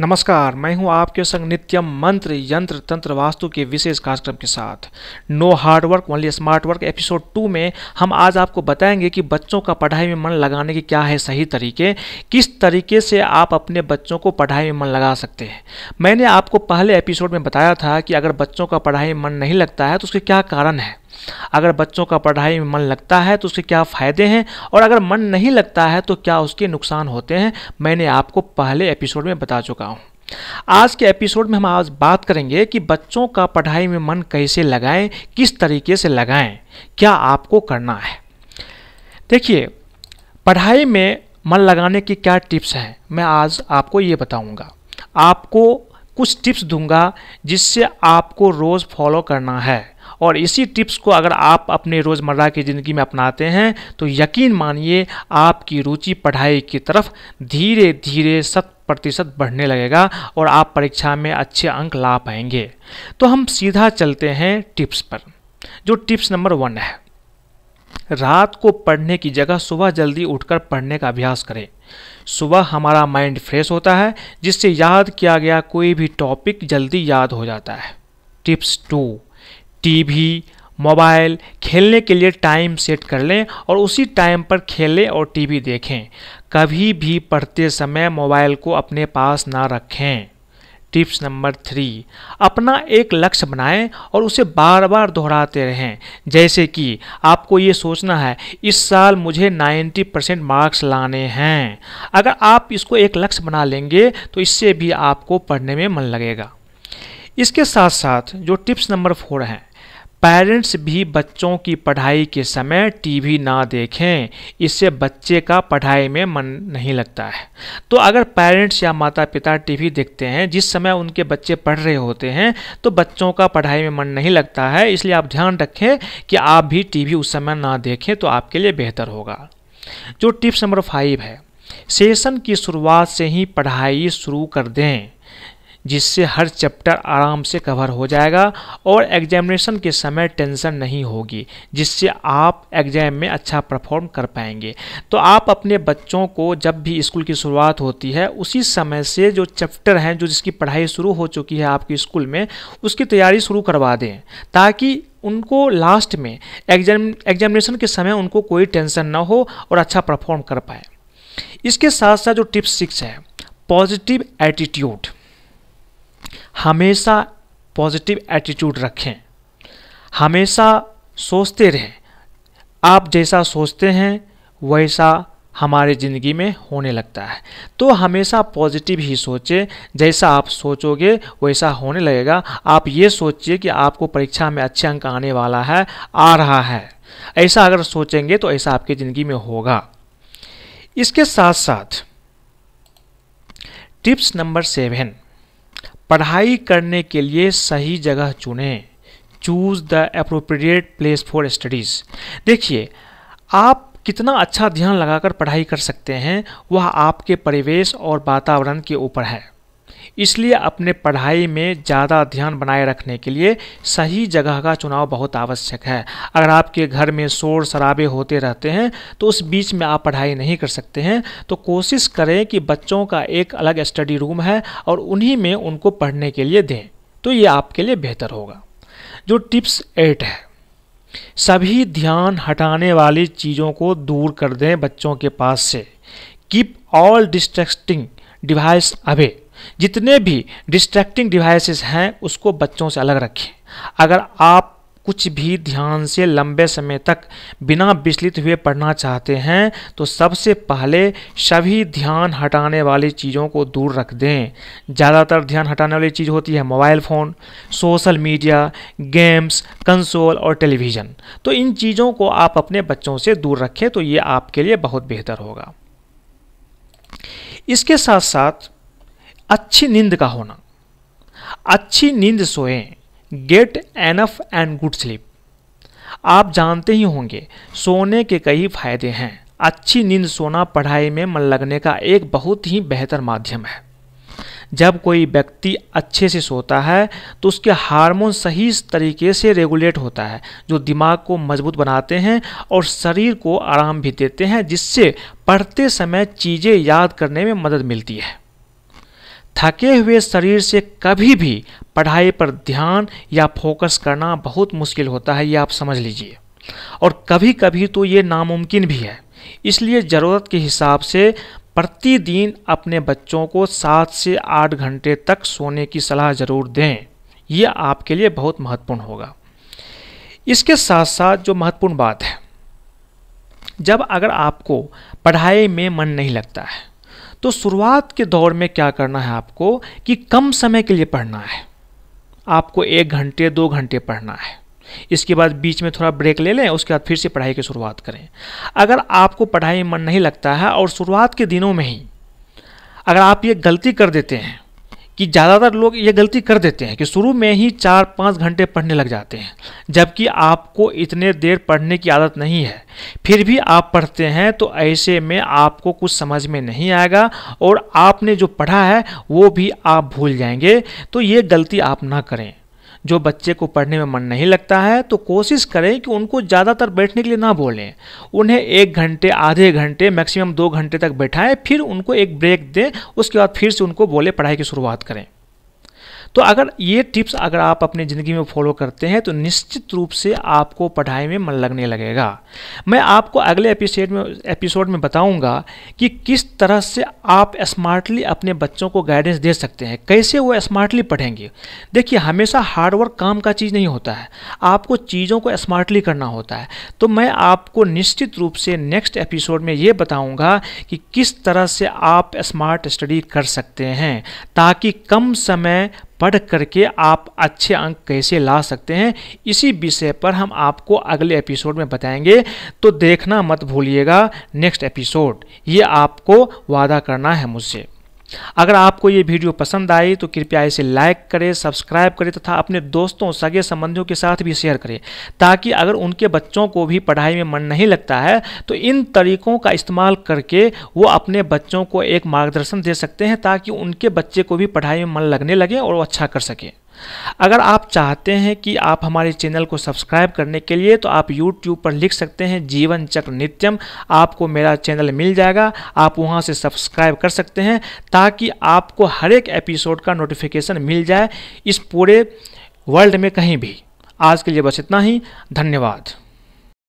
नमस्कार मैं हूं आपके संग नित्यम मंत्र यंत्र तंत्र वास्तु के विशेष कार्यक्रम के साथ no hard work only smart work episode two में हम आज आपको बताएंगे कि बच्चों का पढ़ाई में मन लगाने के क्या है सही तरीके किस तरीके से आप अपने बच्चों को पढ़ाई में मन लगा सकते हैं मैंने आपको पहले एपिसोड में बताया था कि अगर बच्चों का पढ़ाई में मन नहीं लगता है तो उसके क्या कारण है अगर बच्चों का पढ़ाई में मन लगता है तो उसके क्या फ़ायदे हैं और अगर मन नहीं लगता है तो क्या उसके नुकसान होते हैं मैंने आपको पहले एपिसोड में बता चुका आज के एपिसोड में हम आज बात करेंगे कि बच्चों का पढ़ाई में मन कैसे लगाएं किस तरीके से लगाएं क्या आपको करना है देखिए पढ़ाई में मन लगाने की क्या टिप्स हैं मैं आज आपको ये बताऊंगा आपको कुछ टिप्स दूंगा जिससे आपको रोज़ फॉलो करना है और इसी टिप्स को अगर आप अपने रोज़मर्रा की ज़िंदगी में अपनाते हैं तो यकीन मानिए आपकी रुचि पढ़ाई की तरफ धीरे धीरे सत प्रतिशत बढ़ने लगेगा और आप परीक्षा में अच्छे अंक ला पाएंगे तो हम सीधा चलते हैं टिप्स पर जो टिप्स नंबर वन है रात को पढ़ने की जगह सुबह जल्दी उठकर पढ़ने का अभ्यास करें सुबह हमारा माइंड फ्रेश होता है जिससे याद किया गया कोई भी टॉपिक जल्दी याद हो जाता है टिप्स टू टीवी मोबाइल खेलने के लिए टाइम सेट कर लें और उसी टाइम पर खेलें और टीवी देखें कभी भी पढ़ते समय मोबाइल को अपने पास ना रखें टिप्स नंबर थ्री अपना एक लक्ष्य बनाएं और उसे बार बार दोहराते रहें जैसे कि आपको ये सोचना है इस साल मुझे 90 परसेंट मार्क्स लाने हैं अगर आप इसको एक लक्ष्य बना लेंगे तो इससे भी आपको पढ़ने में मन लगेगा इसके साथ साथ जो टिप्स नंबर फोर हैं पेरेंट्स भी बच्चों की पढ़ाई के समय टीवी ना देखें इससे बच्चे का पढ़ाई में मन नहीं लगता है तो अगर पेरेंट्स या माता पिता टीवी देखते हैं जिस समय उनके बच्चे पढ़ रहे होते हैं तो बच्चों का पढ़ाई में मन नहीं लगता है इसलिए आप ध्यान रखें कि आप भी टीवी उस समय ना देखें तो आपके लिए बेहतर होगा जो टिप्स नंबर फाइव है सेशन की शुरुआत से ही पढ़ाई शुरू कर दें जिससे हर चैप्टर आराम से कवर हो जाएगा और एग्जामिनेशन के समय टेंशन नहीं होगी जिससे आप एग्जाम में अच्छा परफॉर्म कर पाएंगे तो आप अपने बच्चों को जब भी स्कूल की शुरुआत होती है उसी समय से जो चैप्टर हैं जो जिसकी पढ़ाई शुरू हो चुकी है आपके स्कूल में उसकी तैयारी शुरू करवा दें ताकि उनको लास्ट में एग्जाम एग्जामिनेशन के समय उनको कोई टेंशन ना हो और अच्छा परफॉर्म कर पाए इसके साथ साथ जो टिप्स सिक्स है पॉजिटिव एटीट्यूड हमेशा पॉजिटिव एटीट्यूड रखें हमेशा सोचते रहें आप जैसा सोचते हैं वैसा हमारे ज़िंदगी में होने लगता है तो हमेशा पॉजिटिव ही सोचें जैसा आप सोचोगे वैसा होने लगेगा आप ये सोचिए कि आपको परीक्षा में अच्छे अंक आने वाला है आ रहा है ऐसा अगर सोचेंगे तो ऐसा आपकी ज़िंदगी में होगा इसके साथ साथ टिप्स नंबर सेवन पढ़ाई करने के लिए सही जगह चुनें choose the appropriate place for studies देखिए आप कितना अच्छा ध्यान लगाकर पढ़ाई कर सकते हैं वह आपके परिवेश और वातावरण के ऊपर है इसलिए अपने पढ़ाई में ज़्यादा ध्यान बनाए रखने के लिए सही जगह का चुनाव बहुत आवश्यक है अगर आपके घर में शोर शराबे होते रहते हैं तो उस बीच में आप पढ़ाई नहीं कर सकते हैं तो कोशिश करें कि बच्चों का एक अलग स्टडी रूम है और उन्हीं में उनको पढ़ने के लिए दें तो ये आपके लिए बेहतर होगा जो टिप्स एट है सभी ध्यान हटाने वाली चीज़ों को दूर कर दें बच्चों के पास से keep all distracting device away जितने भी डिस्ट्रैक्टिंग डिवाइसेस हैं उसको बच्चों से अलग रखें अगर आप कुछ भी ध्यान से लंबे समय तक बिना विचलित हुए पढ़ना चाहते हैं तो सबसे पहले सभी ध्यान हटाने वाली चीज़ों को दूर रख दें ज़्यादातर ध्यान हटाने वाली चीज़ होती है mobile phone social media games console और टेलीविज़न तो इन चीज़ों को आप अपने बच्चों से दूर रखें तो ये आपके लिए बहुत बेहतर होगा इसके साथ साथ अच्छी नींद का होना अच्छी नींद सोएं get enough and good sleep आप जानते ही होंगे सोने के कई फायदे हैं अच्छी नींद सोना पढ़ाई में मन लगने का एक बहुत ही बेहतर माध्यम है जब कोई व्यक्ति अच्छे से सोता है तो उसके हार्मोन सही तरीके से रेगुलेट होता है जो दिमाग को मजबूत बनाते हैं और शरीर को आराम भी देते हैं जिससे पढ़ते समय चीज़ें याद करने में मदद मिलती है थके हुए शरीर से कभी भी पढ़ाई पर ध्यान या फोकस करना बहुत मुश्किल होता है ये आप समझ लीजिए और कभी कभी तो ये नामुमकिन भी है इसलिए ज़रूरत के हिसाब से प्रतिदिन अपने बच्चों को सात से आठ घंटे तक सोने की सलाह ज़रूर दें यह आपके लिए बहुत महत्वपूर्ण होगा इसके साथ साथ जो महत्वपूर्ण बात है जब अगर आपको पढ़ाई में मन नहीं लगता है तो शुरुआत के दौर में क्या करना है आपको कि कम समय के लिए पढ़ना है आपको एक घंटे दो घंटे पढ़ना है इसके बाद बीच में थोड़ा ब्रेक ले लें उसके बाद फिर से पढ़ाई की शुरुआत करें अगर आपको पढ़ाई में मन नहीं लगता है और शुरुआत के दिनों में ही अगर आप ये गलती कर देते हैं कि ज़्यादातर लोग ये गलती कर देते हैं कि शुरू में ही चार पाँच घंटे पढ़ने लग जाते हैं जबकि आपको इतने देर पढ़ने की आदत नहीं है फिर भी आप पढ़ते हैं तो ऐसे में आपको कुछ समझ में नहीं आएगा और आपने जो पढ़ा है वो भी आप भूल जाएंगे तो ये गलती आप ना करें जो बच्चे को पढ़ने में मन नहीं लगता है तो कोशिश करें कि उनको ज़्यादातर बैठने के लिए ना बोलें उन्हें एक घंटे आधे घंटे मैक्सिमम दो घंटे तक बैठाएं फिर उनको एक ब्रेक दें उसके बाद फिर से उनको बोले पढ़ाई की शुरुआत करें तो अगर ये टिप्स अगर आप अपनी ज़िंदगी में फॉलो करते हैं तो निश्चित रूप से आपको पढ़ाई में मन लगने लगेगा मैं आपको अगले एपिसोड में एपिसोड में बताऊंगा कि किस तरह से आप स्मार्टली अपने बच्चों को गाइडेंस दे सकते हैं कैसे वो स्मार्टली पढ़ेंगे देखिए हमेशा हार्डवर्क काम का चीज़ नहीं होता है आपको चीज़ों को स्मार्टली करना होता है तो मैं आपको निश्चित रूप से नेक्स्ट एपिसोड में ये बताऊँगा कि किस तरह से आप स्मार्ट स्टडी कर सकते हैं ताकि कम समय पढ़ करके आप अच्छे अंक कैसे ला सकते हैं इसी विषय पर हम आपको अगले एपिसोड में बताएंगे तो देखना मत भूलिएगा नेक्स्ट एपिसोड ये आपको वादा करना है मुझसे अगर आपको ये वीडियो पसंद आई तो कृपया इसे लाइक करें सब्सक्राइब करें तथा अपने दोस्तों सगे संबंधियों के साथ भी शेयर करें ताकि अगर उनके बच्चों को भी पढ़ाई में मन नहीं लगता है तो इन तरीकों का इस्तेमाल करके वो अपने बच्चों को एक मार्गदर्शन दे सकते हैं ताकि उनके बच्चे को भी पढ़ाई में मन लगने लगे और वो अच्छा कर सकें अगर आप चाहते हैं कि आप हमारे चैनल को सब्सक्राइब करने के लिए तो आप यूट्यूब पर लिख सकते हैं जीवन चक्र नित्यम आपको मेरा चैनल मिल जाएगा आप वहाँ से सब्सक्राइब कर सकते हैं ताकि आपको हर एक एपिसोड का नोटिफिकेशन मिल जाए इस पूरे वर्ल्ड में कहीं भी आज के लिए बस इतना ही धन्यवाद